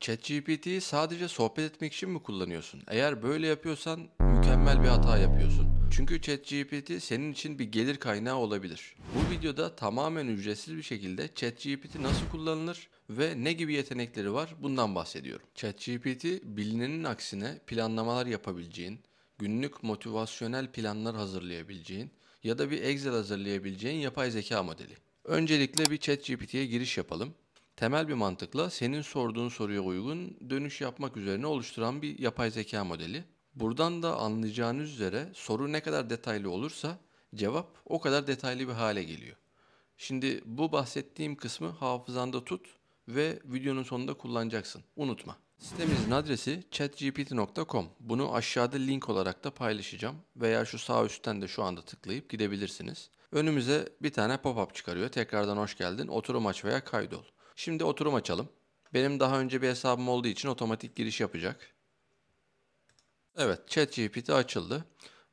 ChatGPT'yi sadece sohbet etmek için mi kullanıyorsun? Eğer böyle yapıyorsan mükemmel bir hata yapıyorsun. Çünkü ChatGPT senin için bir gelir kaynağı olabilir. Bu videoda tamamen ücretsiz bir şekilde ChatGPT nasıl kullanılır ve ne gibi yetenekleri var bundan bahsediyorum. ChatGPT bilinenin aksine planlamalar yapabileceğin, günlük motivasyonel planlar hazırlayabileceğin ya da bir Excel hazırlayabileceğin yapay zeka modeli. Öncelikle bir ChatGPT'ye giriş yapalım temel bir mantıkla senin sorduğun soruya uygun dönüş yapmak üzerine oluşturan bir yapay zeka modeli. Buradan da anlayacağınız üzere soru ne kadar detaylı olursa cevap o kadar detaylı bir hale geliyor. Şimdi bu bahsettiğim kısmı hafızanda tut ve videonun sonunda kullanacaksın. Unutma. Sitemizin adresi chatgpt.com. Bunu aşağıda link olarak da paylaşacağım veya şu sağ üstten de şu anda tıklayıp gidebilirsiniz. Önümüze bir tane pop-up çıkarıyor. Tekrardan hoş geldin. Oturum aç veya kaydol. Şimdi oturum açalım. Benim daha önce bir hesabım olduğu için otomatik giriş yapacak. Evet, ChatGPT açıldı.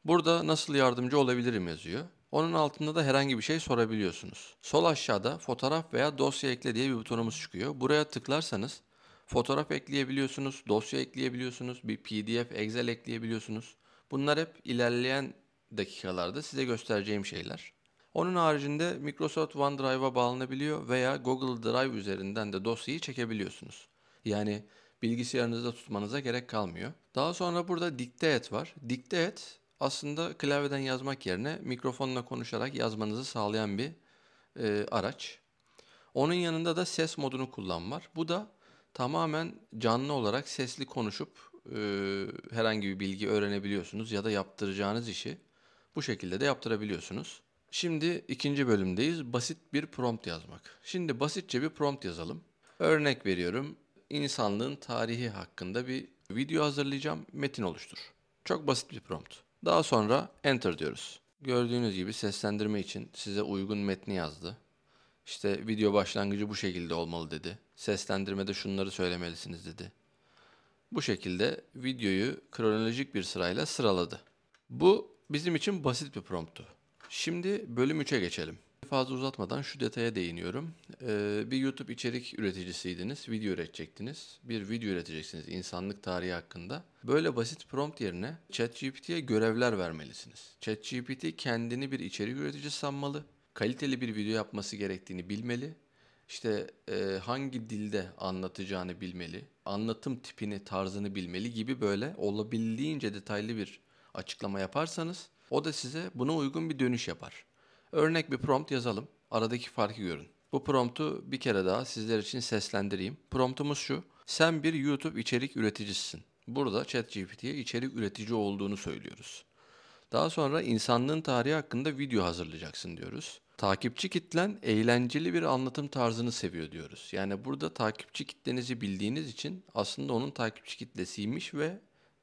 Burada nasıl yardımcı olabilirim yazıyor. Onun altında da herhangi bir şey sorabiliyorsunuz. Sol aşağıda fotoğraf veya dosya ekle diye bir butonumuz çıkıyor. Buraya tıklarsanız fotoğraf ekleyebiliyorsunuz, dosya ekleyebiliyorsunuz, bir PDF, Excel ekleyebiliyorsunuz. Bunlar hep ilerleyen dakikalarda size göstereceğim şeyler. Onun haricinde Microsoft OneDrive'a bağlanabiliyor veya Google Drive üzerinden de dosyayı çekebiliyorsunuz. Yani bilgisayarınızda tutmanıza gerek kalmıyor. Daha sonra burada Dictate var. Dictate aslında klavyeden yazmak yerine mikrofonla konuşarak yazmanızı sağlayan bir e, araç. Onun yanında da ses modunu kullan var. Bu da tamamen canlı olarak sesli konuşup e, herhangi bir bilgi öğrenebiliyorsunuz ya da yaptıracağınız işi bu şekilde de yaptırabiliyorsunuz. Şimdi ikinci bölümdeyiz. Basit bir prompt yazmak. Şimdi basitçe bir prompt yazalım. Örnek veriyorum. İnsanlığın tarihi hakkında bir video hazırlayacağım. Metin oluştur. Çok basit bir prompt. Daha sonra enter diyoruz. Gördüğünüz gibi seslendirme için size uygun metni yazdı. İşte video başlangıcı bu şekilde olmalı dedi. Seslendirmede şunları söylemelisiniz dedi. Bu şekilde videoyu kronolojik bir sırayla sıraladı. Bu bizim için basit bir prompttu. Şimdi bölüm 3'e geçelim. Fazla uzatmadan şu detaya değiniyorum. Ee, bir YouTube içerik üreticisiydiniz, video üretecektiniz. Bir video üreteceksiniz insanlık tarihi hakkında. Böyle basit prompt yerine ChatGPT'ye görevler vermelisiniz. ChatGPT kendini bir içerik üretici sanmalı. Kaliteli bir video yapması gerektiğini bilmeli. İşte e, hangi dilde anlatacağını bilmeli. Anlatım tipini, tarzını bilmeli gibi böyle olabildiğince detaylı bir açıklama yaparsanız o da size buna uygun bir dönüş yapar. Örnek bir prompt yazalım. Aradaki farkı görün. Bu promptu bir kere daha sizler için seslendireyim. Promptumuz şu. Sen bir YouTube içerik üreticisisin. Burada ChatGPT'ye içerik üretici olduğunu söylüyoruz. Daha sonra insanlığın tarihi hakkında video hazırlayacaksın diyoruz. Takipçi kitlen eğlenceli bir anlatım tarzını seviyor diyoruz. Yani burada takipçi kitlenizi bildiğiniz için aslında onun takipçi kitlesiymiş ve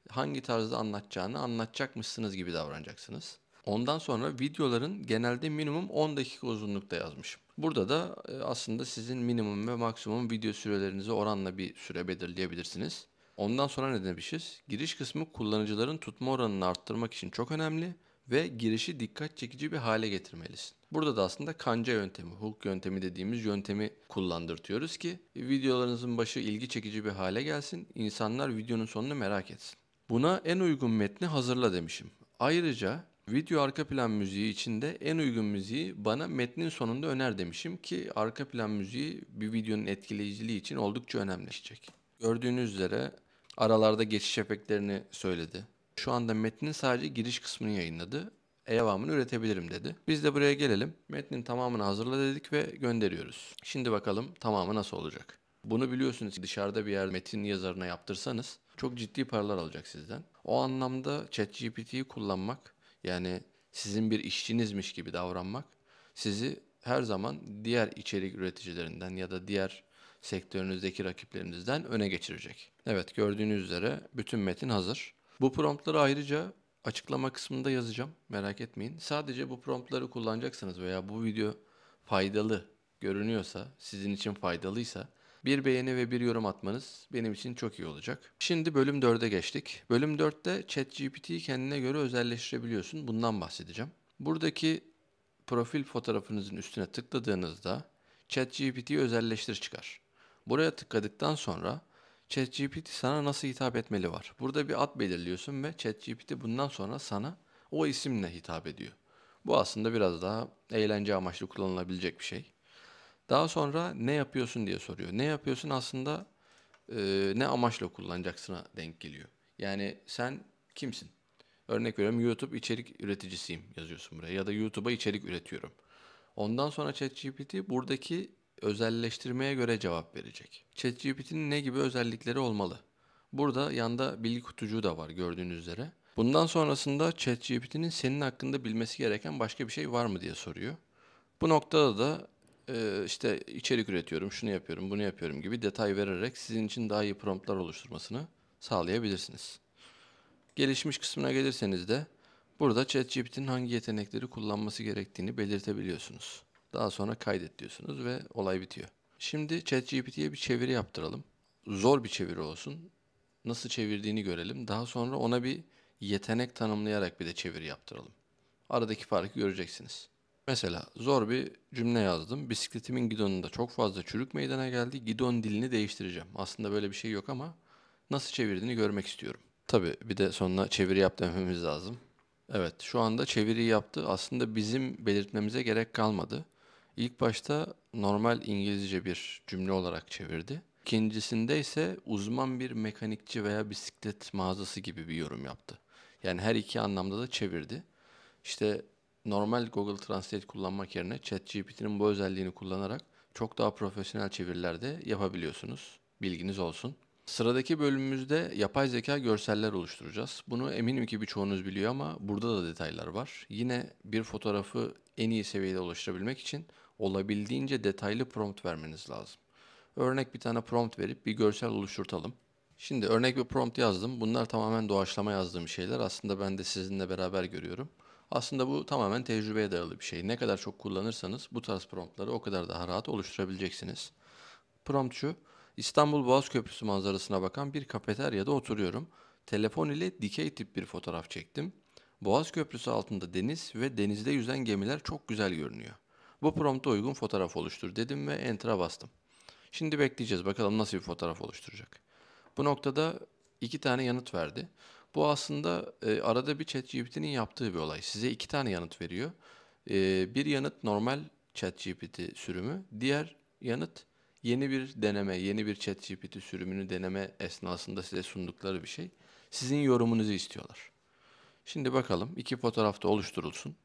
hangi tarzda anlatacağını anlatacakmışsınız gibi davranacaksınız. Ondan sonra videoların genelde minimum 10 dakika uzunlukta yazmışım. Burada da e, aslında sizin minimum ve maksimum video sürelerinizi oranla bir süre belirleyebilirsiniz. Ondan sonra ne demişiz? Giriş kısmı kullanıcıların tutma oranını arttırmak için çok önemli ve girişi dikkat çekici bir hale getirmelisin. Burada da aslında kanca yöntemi, hook yöntemi dediğimiz yöntemi kullandırtıyoruz ki videolarınızın başı ilgi çekici bir hale gelsin, insanlar videonun sonunu merak etsin. Buna en uygun metni hazırla demişim. Ayrıca video arka plan müziği içinde en uygun müziği bana metnin sonunda öner demişim ki arka plan müziği bir videonun etkileyiciliği için oldukça önemleşecek. Gördüğünüz üzere aralarda geçiş efektlerini söyledi. Şu anda metnin sadece giriş kısmını yayınladı. Devamını üretebilirim dedi. Biz de buraya gelelim. Metnin tamamını hazırla dedik ve gönderiyoruz. Şimdi bakalım tamamı nasıl olacak. Bunu biliyorsunuz dışarıda bir yer metin yazarına yaptırsanız çok ciddi paralar alacak sizden. O anlamda ChatGPT'yi kullanmak yani sizin bir işçinizmiş gibi davranmak sizi her zaman diğer içerik üreticilerinden ya da diğer sektörünüzdeki rakiplerinizden öne geçirecek. Evet gördüğünüz üzere bütün metin hazır. Bu promptları ayrıca açıklama kısmında yazacağım. Merak etmeyin. Sadece bu promptları kullanacaksınız veya bu video faydalı görünüyorsa, sizin için faydalıysa bir beğeni ve bir yorum atmanız benim için çok iyi olacak. Şimdi bölüm 4'e geçtik. Bölüm 4'te ChatGPT'yi kendine göre özelleştirebiliyorsun. Bundan bahsedeceğim. Buradaki profil fotoğrafınızın üstüne tıkladığınızda ChatGPT özelleştir çıkar. Buraya tıkladıktan sonra ChatGPT sana nasıl hitap etmeli var. Burada bir ad belirliyorsun ve ChatGPT bundan sonra sana o isimle hitap ediyor. Bu aslında biraz daha eğlence amaçlı kullanılabilecek bir şey. Daha sonra ne yapıyorsun diye soruyor. Ne yapıyorsun aslında e, ne amaçla kullanacaksına denk geliyor. Yani sen kimsin? Örnek veriyorum YouTube içerik üreticisiyim yazıyorsun buraya ya da YouTube'a içerik üretiyorum. Ondan sonra ChatGPT buradaki özelleştirmeye göre cevap verecek. ChatGPT'nin ne gibi özellikleri olmalı? Burada yanda bilgi kutucuğu da var gördüğünüz üzere. Bundan sonrasında ChatGPT'nin senin hakkında bilmesi gereken başka bir şey var mı diye soruyor. Bu noktada da işte içerik üretiyorum, şunu yapıyorum, bunu yapıyorum gibi detay vererek sizin için daha iyi promptlar oluşturmasını sağlayabilirsiniz. Gelişmiş kısmına gelirseniz de burada ChatGPT'nin hangi yetenekleri kullanması gerektiğini belirtebiliyorsunuz. Daha sonra kaydet diyorsunuz ve olay bitiyor. Şimdi ChatGPT'ye bir çeviri yaptıralım. Zor bir çeviri olsun. Nasıl çevirdiğini görelim. Daha sonra ona bir yetenek tanımlayarak bir de çeviri yaptıralım. Aradaki farkı göreceksiniz. Mesela zor bir cümle yazdım. Bisikletimin gidonunda çok fazla çürük meydana geldi. Gidon dilini değiştireceğim. Aslında böyle bir şey yok ama nasıl çevirdiğini görmek istiyorum. Tabii bir de sonuna çeviri yap dememiz lazım. Evet şu anda çeviri yaptı. Aslında bizim belirtmemize gerek kalmadı. İlk başta normal İngilizce bir cümle olarak çevirdi. İkincisinde ise uzman bir mekanikçi veya bisiklet mağazası gibi bir yorum yaptı. Yani her iki anlamda da çevirdi. İşte normal Google Translate kullanmak yerine ChatGPT'nin bu özelliğini kullanarak çok daha profesyonel çevirilerde yapabiliyorsunuz. Bilginiz olsun. Sıradaki bölümümüzde yapay zeka görseller oluşturacağız. Bunu eminim ki birçoğunuz biliyor ama burada da detaylar var. Yine bir fotoğrafı en iyi seviyede oluşturabilmek için olabildiğince detaylı prompt vermeniz lazım. Örnek bir tane prompt verip bir görsel oluşturtalım. Şimdi örnek bir prompt yazdım. Bunlar tamamen doğaçlama yazdığım şeyler. Aslında ben de sizinle beraber görüyorum. Aslında bu tamamen tecrübeye dayalı bir şey. Ne kadar çok kullanırsanız bu tarz promptları o kadar daha rahat oluşturabileceksiniz. Prompt şu, İstanbul Boğaz Köprüsü manzarasına bakan bir kafeteryada oturuyorum. Telefon ile dikey tip bir fotoğraf çektim. Boğaz Köprüsü altında deniz ve denizde yüzen gemiler çok güzel görünüyor. Bu prompta uygun fotoğraf oluştur dedim ve enter'a bastım. Şimdi bekleyeceğiz bakalım nasıl bir fotoğraf oluşturacak. Bu noktada iki tane yanıt verdi. Bu aslında e, arada bir ChatGPT'nin yaptığı bir olay. Size iki tane yanıt veriyor. E, bir yanıt normal ChatGPT sürümü, diğer yanıt yeni bir deneme, yeni bir ChatGPT sürümünü deneme esnasında size sundukları bir şey. Sizin yorumunuzu istiyorlar. Şimdi bakalım iki fotoğrafta oluşturulsun.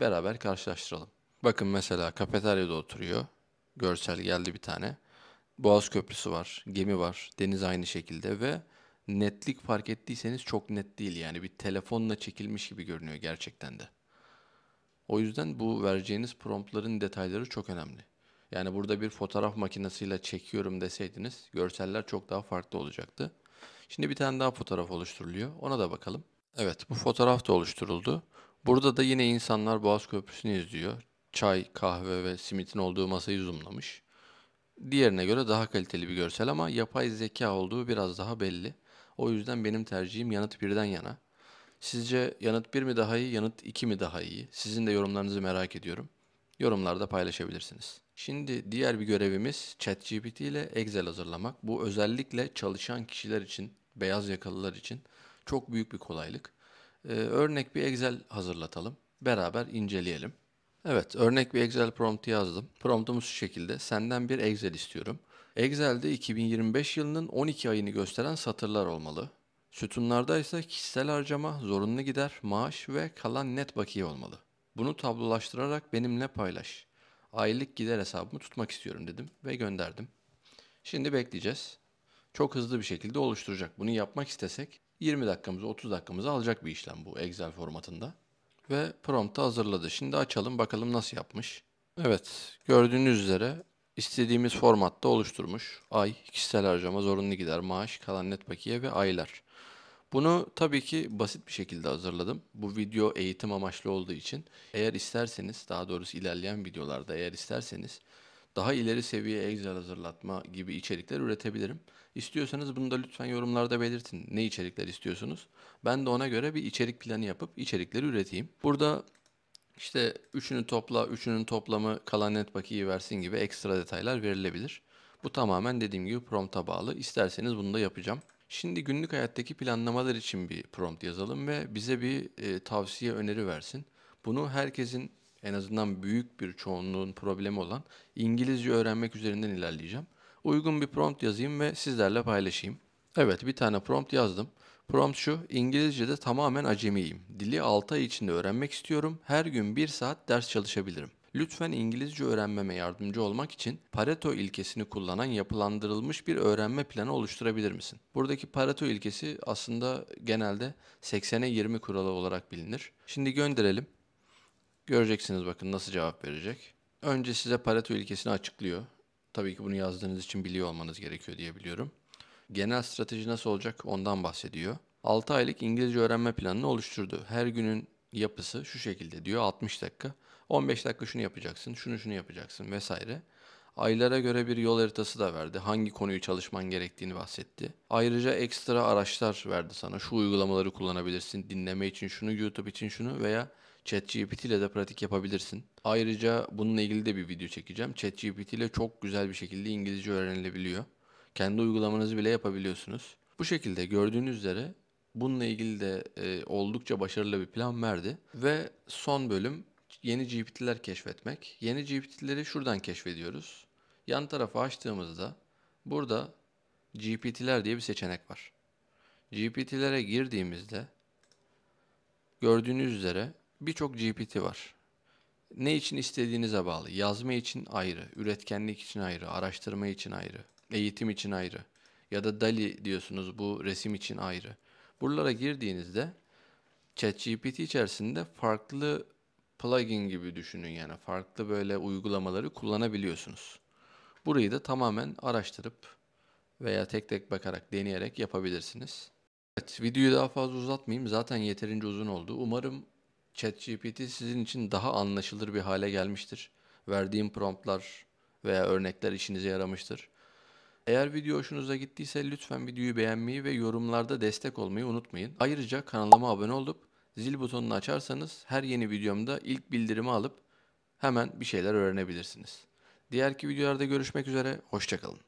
Beraber karşılaştıralım. Bakın mesela kafeteryada oturuyor. Görsel geldi bir tane. Boğaz Köprüsü var, gemi var, deniz aynı şekilde ve netlik fark ettiyseniz çok net değil yani bir telefonla çekilmiş gibi görünüyor gerçekten de. O yüzden bu vereceğiniz promptların detayları çok önemli. Yani burada bir fotoğraf makinesiyle çekiyorum deseydiniz görseller çok daha farklı olacaktı. Şimdi bir tane daha fotoğraf oluşturuluyor. Ona da bakalım. Evet bu fotoğraf da oluşturuldu. Burada da yine insanlar Boğaz Köprüsü'nü izliyor. Çay, kahve ve simitin olduğu masayı zoomlamış. Diğerine göre daha kaliteli bir görsel ama yapay zeka olduğu biraz daha belli. O yüzden benim tercihim yanıt birden yana. Sizce yanıt bir mi daha iyi, yanıt iki mi daha iyi? Sizin de yorumlarınızı merak ediyorum. Yorumlarda paylaşabilirsiniz. Şimdi diğer bir görevimiz ChatGPT ile Excel hazırlamak. Bu özellikle çalışan kişiler için, beyaz yakalılar için çok büyük bir kolaylık. Ee, örnek bir Excel hazırlatalım. Beraber inceleyelim. Evet, örnek bir Excel prompt yazdım. Promptumuz şu şekilde. Senden bir Excel istiyorum. Excel'de 2025 yılının 12 ayını gösteren satırlar olmalı. Sütunlarda ise kişisel harcama, zorunlu gider, maaş ve kalan net bakiye olmalı. Bunu tablolaştırarak benimle paylaş. Aylık gider hesabımı tutmak istiyorum dedim ve gönderdim. Şimdi bekleyeceğiz. Çok hızlı bir şekilde oluşturacak. Bunu yapmak istesek 20 dakikamızı 30 dakikamızı alacak bir işlem bu Excel formatında. Ve prompt'ı hazırladı. Şimdi açalım bakalım nasıl yapmış. Evet gördüğünüz üzere istediğimiz formatta oluşturmuş. Ay, kişisel harcama, zorunlu gider, maaş, kalan net bakiye ve aylar. Bunu tabii ki basit bir şekilde hazırladım. Bu video eğitim amaçlı olduğu için eğer isterseniz, daha doğrusu ilerleyen videolarda eğer isterseniz daha ileri seviye Excel hazırlatma gibi içerikler üretebilirim. İstiyorsanız bunu da lütfen yorumlarda belirtin. Ne içerikler istiyorsunuz? Ben de ona göre bir içerik planı yapıp içerikleri üreteyim. Burada işte üçünü topla, üçünün toplamı kalan net bakiyi versin gibi ekstra detaylar verilebilir. Bu tamamen dediğim gibi prompta bağlı. İsterseniz bunu da yapacağım. Şimdi günlük hayattaki planlamalar için bir prompt yazalım ve bize bir e, tavsiye öneri versin. Bunu herkesin en azından büyük bir çoğunluğun problemi olan İngilizce öğrenmek üzerinden ilerleyeceğim. Uygun bir prompt yazayım ve sizlerle paylaşayım. Evet bir tane prompt yazdım. Prompt şu, İngilizce'de tamamen acemiyim. Dili 6 ay içinde öğrenmek istiyorum. Her gün 1 saat ders çalışabilirim. Lütfen İngilizce öğrenmeme yardımcı olmak için Pareto ilkesini kullanan yapılandırılmış bir öğrenme planı oluşturabilir misin? Buradaki Pareto ilkesi aslında genelde 80'e 20 kuralı olarak bilinir. Şimdi gönderelim. Göreceksiniz bakın nasıl cevap verecek. Önce size Pareto ilkesini açıklıyor. Tabii ki bunu yazdığınız için biliyor olmanız gerekiyor diye biliyorum. Genel strateji nasıl olacak ondan bahsediyor. 6 aylık İngilizce öğrenme planını oluşturdu. Her günün yapısı şu şekilde diyor 60 dakika. 15 dakika şunu yapacaksın, şunu şunu yapacaksın vesaire. Aylara göre bir yol haritası da verdi. Hangi konuyu çalışman gerektiğini bahsetti. Ayrıca ekstra araçlar verdi sana. Şu uygulamaları kullanabilirsin. Dinleme için şunu, YouTube için şunu veya ChatGPT ile de pratik yapabilirsin. Ayrıca bununla ilgili de bir video çekeceğim. ChatGPT ile çok güzel bir şekilde İngilizce öğrenilebiliyor. Kendi uygulamanızı bile yapabiliyorsunuz. Bu şekilde gördüğünüz üzere bununla ilgili de e, oldukça başarılı bir plan verdi. Ve son bölüm yeni GPT'ler keşfetmek. Yeni GPT'leri şuradan keşfediyoruz. Yan tarafa açtığımızda burada GPT'ler diye bir seçenek var. GPT'lere girdiğimizde gördüğünüz üzere birçok GPT var ne için istediğinize bağlı. Yazma için ayrı, üretkenlik için ayrı, araştırma için ayrı, eğitim için ayrı ya da DALI diyorsunuz bu resim için ayrı. Buralara girdiğinizde ChatGPT içerisinde farklı plugin gibi düşünün yani farklı böyle uygulamaları kullanabiliyorsunuz. Burayı da tamamen araştırıp veya tek tek bakarak deneyerek yapabilirsiniz. Evet videoyu daha fazla uzatmayayım zaten yeterince uzun oldu. Umarım ChatGPT sizin için daha anlaşılır bir hale gelmiştir. Verdiğim promptlar veya örnekler işinize yaramıştır. Eğer video hoşunuza gittiyse lütfen videoyu beğenmeyi ve yorumlarda destek olmayı unutmayın. Ayrıca kanalıma abone olup zil butonunu açarsanız her yeni videomda ilk bildirimi alıp hemen bir şeyler öğrenebilirsiniz. Diğerki videolarda görüşmek üzere, hoşçakalın.